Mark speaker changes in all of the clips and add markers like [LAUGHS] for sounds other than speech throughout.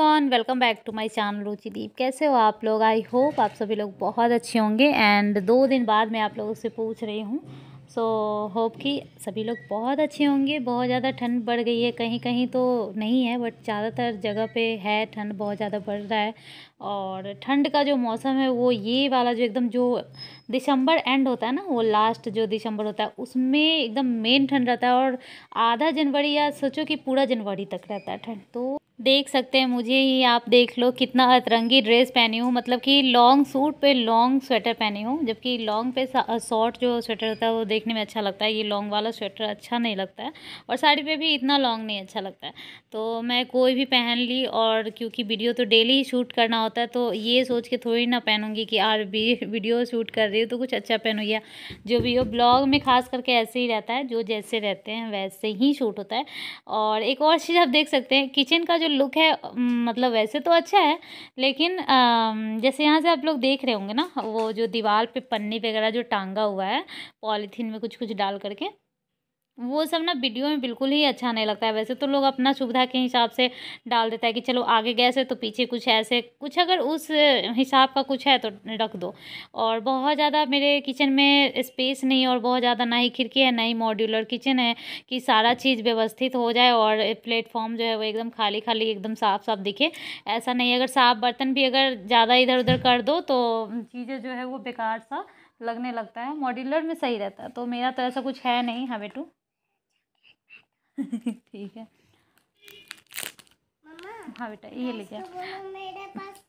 Speaker 1: Everyone welcome back to my channel Ruchideep कैसे हो आप लोग आई होप आप सभी लोग बहुत अच्छे होंगे एंड दो दिन बाद मैं आप लोगों से पूछ रही हूँ सो so, होप कि सभी लोग बहुत अच्छे होंगे बहुत ज़्यादा ठंड बढ़ गई है कहीं कहीं तो नहीं है बट ज़्यादातर जगह पे है ठंड बहुत ज़्यादा बढ़ रहा है और ठंड का जो मौसम है वो ये वाला जो एकदम जो दिसंबर एंड होता है ना वो लास्ट जो दिसंबर होता है उसमें एकदम मेन ठंड रहता है और आधा जनवरी या सोचो कि पूरा जनवरी तक रहता है ठंड तो देख सकते हैं मुझे ही आप देख लो कितना अतरंगी ड्रेस पहनी हूँ मतलब कि लॉन्ग सूट पे लॉन्ग स्वेटर पहनी हूँ जबकि लॉन्ग पे शॉर्ट जो स्वेटर होता है वो देखने में अच्छा लगता है ये लॉन्ग वाला स्वेटर अच्छा नहीं लगता है और साड़ी पे भी इतना लॉन्ग नहीं अच्छा लगता है तो मैं कोई भी पहन ली और क्योंकि वीडियो तो डेली ही शूट करना होता है तो ये सोच के थोड़ी ना पहनूंगी कि यार वीडियो शूट कर रही हूँ तो कुछ अच्छा पहनू या जो भी हो ब्लॉग में खास करके ऐसे ही रहता है जो जैसे रहते हैं वैसे ही शूट होता है और एक और चीज़ आप देख सकते हैं किचन का जो लुक है मतलब वैसे तो अच्छा है लेकिन जैसे यहाँ से आप लोग देख रहे होंगे ना वो जो दीवार पे पन्नी वगैरह जो टांगा हुआ है पॉलीथीन में कुछ कुछ डाल करके वो सब ना वीडियो में बिल्कुल ही अच्छा नहीं लगता है वैसे तो लोग अपना सुविधा के हिसाब से डाल देता है कि चलो आगे गैस है तो पीछे कुछ ऐसे कुछ अगर उस हिसाब का कुछ है तो रख दो और बहुत ज़्यादा मेरे किचन में स्पेस नहीं और बहुत ज़्यादा ना ही खिड़की है ना ही मॉड्यूलर किचन है कि सारा चीज़ व्यवस्थित हो जाए और प्लेटफॉर्म जो है वो एकदम खाली खाली एकदम साफ साफ दिखे ऐसा नहीं अगर साफ बर्तन भी अगर ज़्यादा इधर उधर कर दो तो चीज़ें जो है वो बेकार सा लगने लगता है मॉड्यूलर में सही रहता है तो मेरा तो ऐसा कुछ है नहीं हमें टू तो। [LAUGHS] ठीक है हाँ बेटा ये ले तो मेरे पास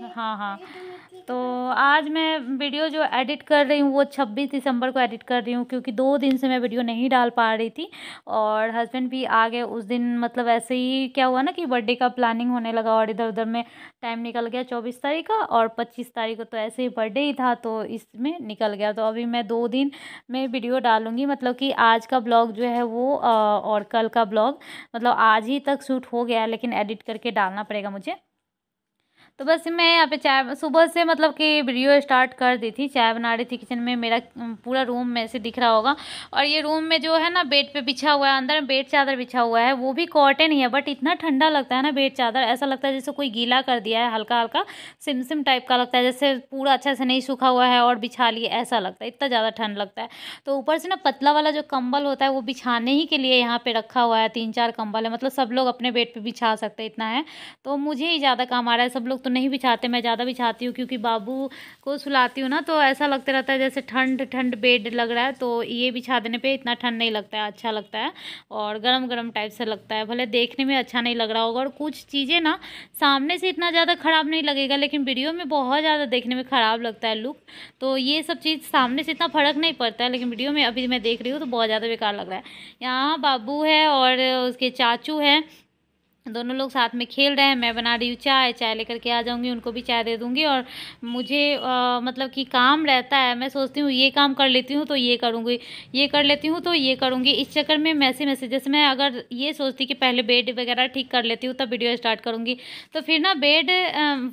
Speaker 1: हाँ हाँ तो, तो आज मैं वीडियो जो एडिट कर रही हूँ वो 26 दिसंबर को एडिट कर रही हूँ क्योंकि दो दिन से मैं वीडियो नहीं डाल पा रही थी और हस्बैंड भी आ गए उस दिन मतलब ऐसे ही क्या हुआ ना कि बर्थडे का प्लानिंग होने लगा और इधर उधर में टाइम निकल गया चौबीस तारीख का और पच्चीस तारीख को तो ऐसे ही बर्थडे ही था तो इसमें निकल गया तो अभी मैं दो दिन में वीडियो डालूँगी मतलब कि आज का ब्लॉग जो है वो और कल का ब्लॉग मतलब आज ही तक शूट हो गया लेकिन एडिट करके डालना पड़ेगा मुझे तो बस मैं यहाँ पे चाय सुबह से मतलब कि वीडियो स्टार्ट कर दी थी चाय बना रही थी किचन में मेरा पूरा रूम में से दिख रहा होगा और ये रूम में जो है ना बेड पे बिछा हुआ है अंदर में बेड चादर बिछा हुआ है वो भी कॉटन ही है बट इतना ठंडा लगता है ना बेड चादर ऐसा लगता है जैसे कोई गीला कर दिया है हल्का हल्का सिम सिम टाइप का लगता है जैसे पूरा अच्छा से नहीं सूखा हुआ है और बिछा लिए ऐसा लगता है इतना ज़्यादा ठंड लगता है तो ऊपर से ना पतला वाला जो कंबल होता है वो बिछाने ही के लिए यहाँ पर रखा हुआ है तीन चार कंबल है मतलब सब लोग अपने बेड पर बिछा सकते हैं इतना है तो मुझे ही ज़्यादा काम आ रहा है सब लोग तो तो नहीं बिछाते मैं ज़्यादा बिछाती हूँ क्योंकि बाबू को सुलाती हूँ ना तो ऐसा लगता रहता है जैसे ठंड ठंड बेड लग रहा है तो ये बिछा देने पर इतना ठंड नहीं लगता है अच्छा लगता है और गर्म गर्म टाइप से लगता है भले देखने में अच्छा नहीं लग रहा होगा और कुछ चीज़ें ना सामने से इतना ज़्यादा ख़राब नहीं लगेगा लेकिन वीडियो में बहुत ज़्यादा देखने में ख़राब लगता है लुक तो ये सब चीज़ सामने से इतना फ़र्क नहीं पड़ता है लेकिन वीडियो में अभी मैं देख रही हूँ तो बहुत ज़्यादा बेकार लग रहा है यहाँ बाबू है और उसके चाचू है दोनों लोग साथ में खेल रहे हैं मैं बना रही हूँ चाय चाय लेकर के आ जाऊँगी उनको भी चाय दे दूँगी और मुझे आ, मतलब कि काम रहता है मैं सोचती हूँ ये काम कर लेती हूँ तो ये करूँगी ये कर लेती हूँ तो ये करूँगी इस चक्कर में मैसे मैसेज जैसे मैं अगर ये सोचती कि पहले बेड वगैरह ठीक कर लेती हूँ तब वीडियो स्टार्ट करूँगी तो फिर ना बेड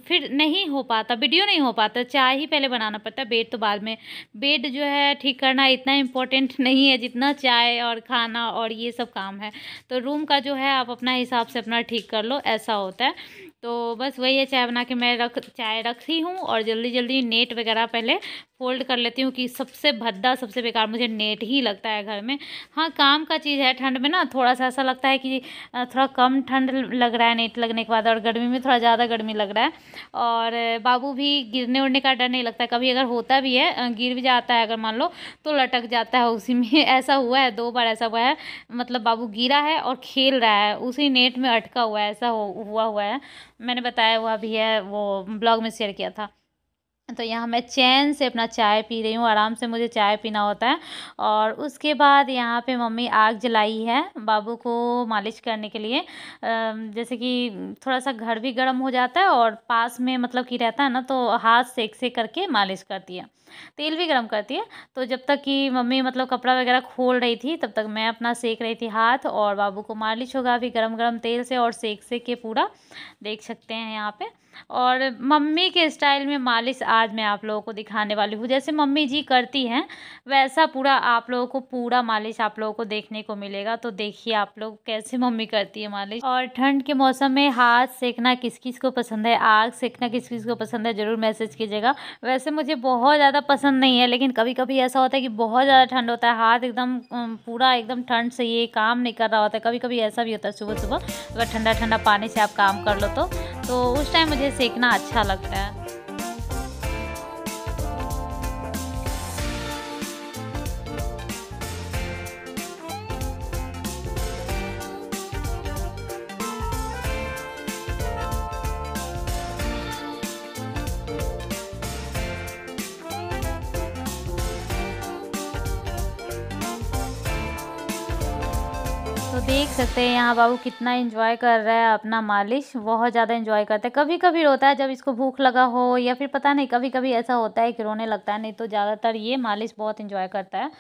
Speaker 1: फिर नहीं हो पाता वीडियो नहीं हो पाता चाय ही पहले बनाना पड़ता बेड तो बाद में बेड जो है ठीक करना इतना इम्पोर्टेंट [LAUGHS] नहीं है जितना चाय और खाना और ये सब काम है तो रूम का जो है आप अपना हिसाब से अपना ठीक कर लो ऐसा होता है तो बस वही है चाय बना के मैं रख चाय रखती हूँ और जल्दी जल्दी नेट वगैरह पहले फोल्ड कर लेती हूँ कि सबसे भद्दा सबसे बेकार मुझे नेट ही लगता है घर में हाँ काम का चीज़ है ठंड में ना थोड़ा सा ऐसा लगता है कि थोड़ा कम ठंड लग रहा है नेट लगने के बाद और गर्मी में थोड़ा ज़्यादा गर्मी लग रहा है और बाबू भी गिरने उड़ने का डर नहीं लगता कभी अगर होता भी है गिर भी जाता है अगर मान लो तो लटक जाता है उसी में [LAUGHS] ऐसा हुआ है दो बार ऐसा हुआ है मतलब बाबू गिरा है और खेल रहा है उसी नेट में अटक लटका हुआ है ऐसा हो हुआ हुआ है मैंने बताया हुआ भी है वो ब्लॉग में शेयर किया था तो यहाँ मैं चैन से अपना चाय पी रही हूँ आराम से मुझे चाय पीना होता है और उसके बाद यहाँ पे मम्मी आग जलाई है बाबू को मालिश करने के लिए जैसे कि थोड़ा सा घर भी गर्म हो जाता है और पास में मतलब कि रहता है ना तो हाथ सेक सेक करके मालिश करती है तेल भी गर्म करती है तो जब तक कि मम्मी मतलब कपड़ा वगैरह खोल रही थी तब तक मैं अपना सेक रही थी हाथ और बाबू को मालिश होगा अभी गर्म गर्म तेल से और सेक सेक के पूरा देख सकते हैं यहाँ पर और मम्मी के स्टाइल में मालिश आ आज मैं आप लोगों को दिखाने वाली हूँ जैसे मम्मी जी करती हैं वैसा पूरा आप लोगों को पूरा मालिश आप लोगों को देखने को मिलेगा तो देखिए आप लोग कैसे मम्मी करती है मालिश और ठंड के मौसम में हाथ सेकना किस किस को पसंद है आग सेकना किस किस को पसंद है ज़रूर मैसेज कीजिएगा वैसे मुझे बहुत ज़्यादा पसंद नहीं है लेकिन कभी कभी ऐसा होता है कि बहुत ज़्यादा ठंड होता है हाथ एकदम पूरा एकदम ठंड से ये काम नहीं कर रहा होता है कभी कभी ऐसा भी होता है सुबह सुबह अगर ठंडा ठंडा पानी से आप काम कर लो तो तो उस टाइम मुझे सेकना अच्छा लगता है देख सकते हैं यहाँ बाबू कितना इंजॉय कर रहा है अपना मालिश बहुत ज़्यादा इंजॉय करता है कभी कभी रोता है जब इसको भूख लगा हो या फिर पता नहीं कभी कभी ऐसा होता है कि रोने लगता है नहीं तो ज़्यादातर ये मालिश बहुत इंजॉय करता है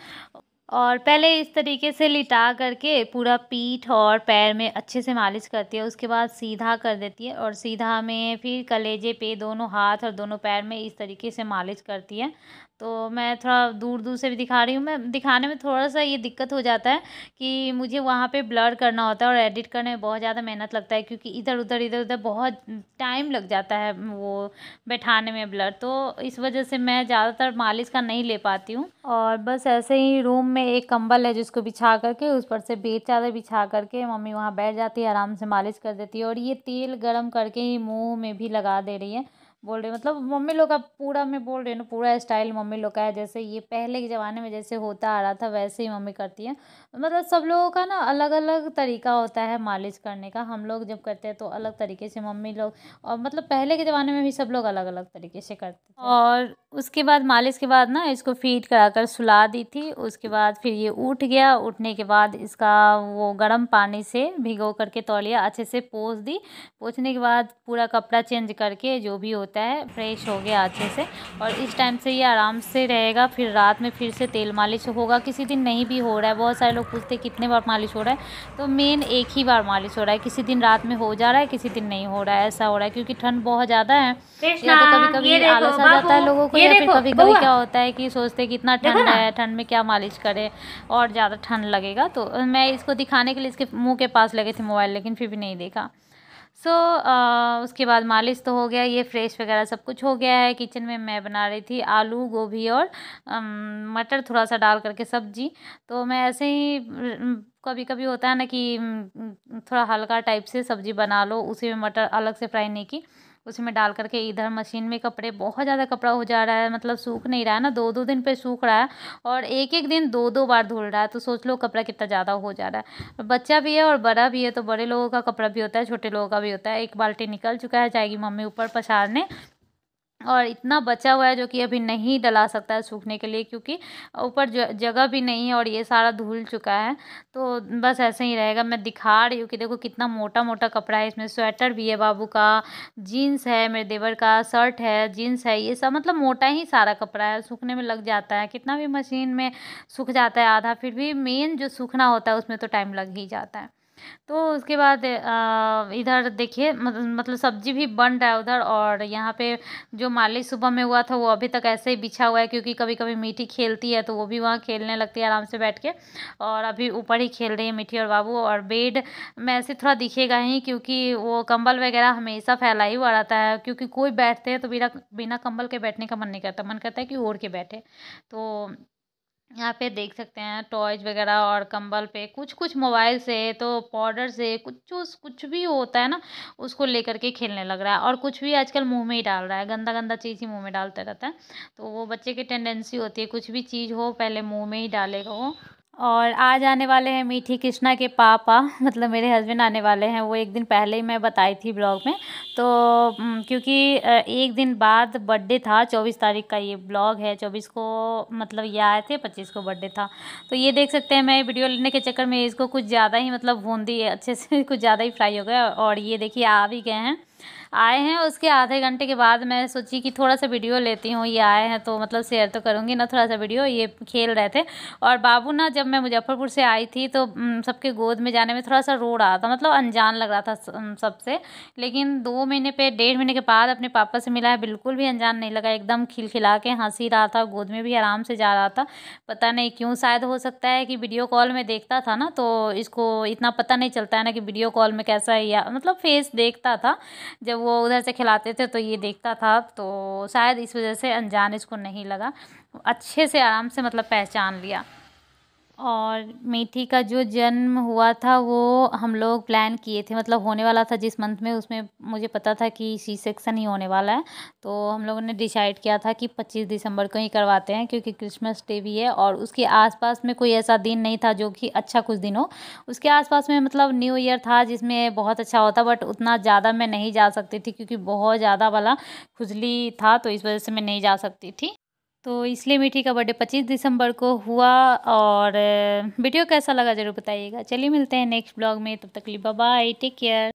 Speaker 1: और पहले इस तरीके से लिटा करके पूरा पीठ और पैर में अच्छे से मालिश करती है उसके बाद सीधा कर देती है और सीधा में फिर कलेजे पे दोनों हाथ और दोनों पैर में इस तरीके से मालिश करती है तो मैं थोड़ा दूर दूर से भी दिखा रही हूँ मैं दिखाने में थोड़ा सा ये दिक्कत हो जाता है कि मुझे वहाँ पे ब्लर करना होता है और एडिट करने में बहुत ज़्यादा मेहनत लगता है क्योंकि इधर उधर इधर उधर बहुत टाइम लग जाता है वो बैठाने में ब्लर तो इस वजह से मैं ज़्यादातर मालिश का नहीं ले पाती हूँ और बस ऐसे ही रूम में में एक कंबल है जिसको बिछा करके उस पर से बेड चादर बिछा करके मम्मी वहाँ बैठ जाती है आराम से मालिश कर देती है और ये तेल गर्म करके ही मुंह में भी लगा दे रही है बोल रहे मतलब मम्मी लोग का पूरा मैं बोल रही हूँ पूरा स्टाइल मम्मी लोग का है जैसे ये पहले के ज़माने में जैसे होता आ रहा था वैसे ही मम्मी करती है मतलब सब लोगों का ना अलग अलग तरीका होता है मालिश करने का हम लोग जब करते हैं तो अलग तरीके से मम्मी लोग और मतलब पहले के ज़माने में भी सब लोग अलग अलग तरीके से करते थे और उसके बाद मालिश के बाद ना इसको फीट करा कर सुला दी थी उसके बाद फिर ये उठ गया उठने के बाद इसका वो गर्म पानी से भिगो करके तौलिया अच्छे से पोस दी पोसने के बाद पूरा कपड़ा चेंज करके जो भी होता होता है फ्रेश हो गया अच्छे से और इस टाइम से ये आराम से रहेगा फिर रात में फिर से तेल मालिश होगा किसी दिन नहीं भी हो रहा है बहुत सारे लोग पूछते कितने बार मालिश हो रहा है तो मेन एक ही बार मालिश हो रहा है किसी दिन रात में हो जा रहा है किसी दिन नहीं हो रहा है ऐसा हो रहा है क्योंकि ठंड बहुत ज़्यादा है या तो कभी कभी आलस आ जाता है लोगों को या फिर कभी कभी क्या होता है कि सोचते कि इतना ठंड है ठंड में क्या मालिश करें और ज़्यादा ठंड लगेगा तो मैं इसको दिखाने के लिए इसके मुँह के पास लगे थे मोबाइल लेकिन फिर भी नहीं देखा सो so, uh, उसके बाद मालिश तो हो गया ये फ्रेश वगैरह सब कुछ हो गया है किचन में मैं बना रही थी आलू गोभी और um, मटर थोड़ा सा डाल करके सब्जी तो मैं ऐसे ही कभी कभी होता है ना कि थोड़ा हल्का टाइप से सब्जी बना लो उसी में मटर अलग से फ्राई नहीं की उसी में डाल करके इधर मशीन में कपड़े बहुत ज़्यादा कपड़ा हो जा रहा है मतलब सूख नहीं रहा है ना दो दो दिन पे सूख रहा है और एक एक दिन दो दो बार धुल रहा है तो सोच लो कपड़ा कितना ज़्यादा हो जा रहा है बच्चा भी है और बड़ा भी है तो बड़े लोगों का कपड़ा भी होता है छोटे लोगों का भी होता है एक बाल्टी निकल चुका है जाएगी मम्मी ऊपर पसारने और इतना बचा हुआ है जो कि अभी नहीं डला सकता है सूखने के लिए क्योंकि ऊपर जगह भी नहीं है और ये सारा धुल चुका है तो बस ऐसे ही रहेगा मैं दिखा रही हूँ कि देखो कितना मोटा मोटा कपड़ा है इसमें स्वेटर भी है बाबू का जीन्स है मेरे देवर का शर्ट है जीन्स है ये सब मतलब मोटा ही सारा कपड़ा है सूखने में लग जाता है कितना भी मशीन में सूख जाता है आधा फिर भी मेन जो सूखना होता है उसमें तो टाइम लग ही जाता है तो उसके बाद इधर देखिए मतलब सब्जी भी बन रहा है उधर और यहाँ पे जो मालिश सुबह में हुआ था वो अभी तक ऐसे ही बिछा हुआ है क्योंकि कभी कभी मीठी खेलती है तो वो भी वहाँ खेलने लगती है आराम से बैठ के और अभी ऊपर ही खेल रही है मीठी और बाबू और बेड में ऐसे थोड़ा दिखेगा ही क्योंकि वो कंबल वगैरह हमेशा फैला ही हुआ रहता है क्योंकि कोई बैठते हैं तो बिना बिना कंबल के बैठने का मन नहीं करता मन करता है कि ओढ़ के बैठे तो यहाँ पे देख सकते हैं टॉयज वगैरह और कंबल पे कुछ कुछ मोबाइल से तो पाउडर से कुछ कुछ भी होता है ना उसको लेकर के खेलने लग रहा है और कुछ भी आजकल मुंह में ही डाल रहा है गंदा गंदा चीज़ ही मुंह में डालता रहता है तो वो बच्चे की टेंडेंसी होती है कुछ भी चीज़ हो पहले मुंह में ही डालेगा वो और आज आने वाले हैं मीठी कृष्णा के पापा [LAUGHS] मतलब मेरे हस्बैंड आने वाले हैं वो एक दिन पहले ही मैं बताई थी ब्लॉग में तो क्योंकि एक दिन बाद बर्थडे था चौबीस तारीख का ये ब्लॉग है चौबीस को मतलब ये आए थे पच्चीस को बर्थडे था तो ये देख सकते हैं मैं वीडियो लेने के चक्कर में इसको कुछ ज़्यादा ही मतलब भूंदी अच्छे से [LAUGHS] कुछ ज़्यादा ही फ्राई हो गया और ये देखिए आ भी गए हैं आए हैं उसके आधे घंटे के बाद मैं सोची कि थोड़ा सा वीडियो लेती हूँ ये आए हैं तो मतलब शेयर तो करूँगी ना थोड़ा सा वीडियो ये खेल रहे थे और बाबू ना जब मैं मुजफ्फरपुर से आई थी तो सबके गोद में जाने में थोड़ा सा रो रहा था मतलब अनजान लग रहा था सबसे लेकिन दो महीने पे डेढ़ महीने के बाद अपने पापा से मिला है बिल्कुल भी अनजान नहीं लगा एकदम खिलखिला के हंसी रहा था गोद में भी आराम से जा रहा था पता नहीं क्यों शायद हो सकता है कि वीडियो कॉल में देखता था ना तो इसको इतना पता नहीं चलता है ना कि वीडियो कॉल में कैसा है या मतलब फेस देखता था जब वो उधर से खिलाते थे तो ये देखता था तो शायद इस वजह से अनजान इसको नहीं लगा अच्छे से आराम से मतलब पहचान लिया और मेथी का जो जन्म हुआ था वो हम लोग प्लान किए थे मतलब होने वाला था जिस मंथ में उसमें मुझे पता था कि सी सेक्शन ही होने वाला है तो हम लोगों ने डिसाइड किया था कि 25 दिसंबर को ही करवाते हैं क्योंकि क्रिसमस डे भी है और उसके आसपास में कोई ऐसा दिन नहीं था जो कि अच्छा कुछ दिन हो उसके आस में मतलब न्यू ईयर था जिसमें बहुत अच्छा होता बट उतना ज़्यादा मैं नहीं जा सकती थी क्योंकि बहुत ज़्यादा वाला खुजली था तो इस वजह से मैं नहीं जा सकती थी तो इसलिए मीठी का बर्थडे पच्चीस दिसंबर को हुआ और वीडियो कैसा लगा ज़रूर बताइएगा चलिए मिलते हैं नेक्स्ट ब्लॉग में तब तक लिए बाय टेक केयर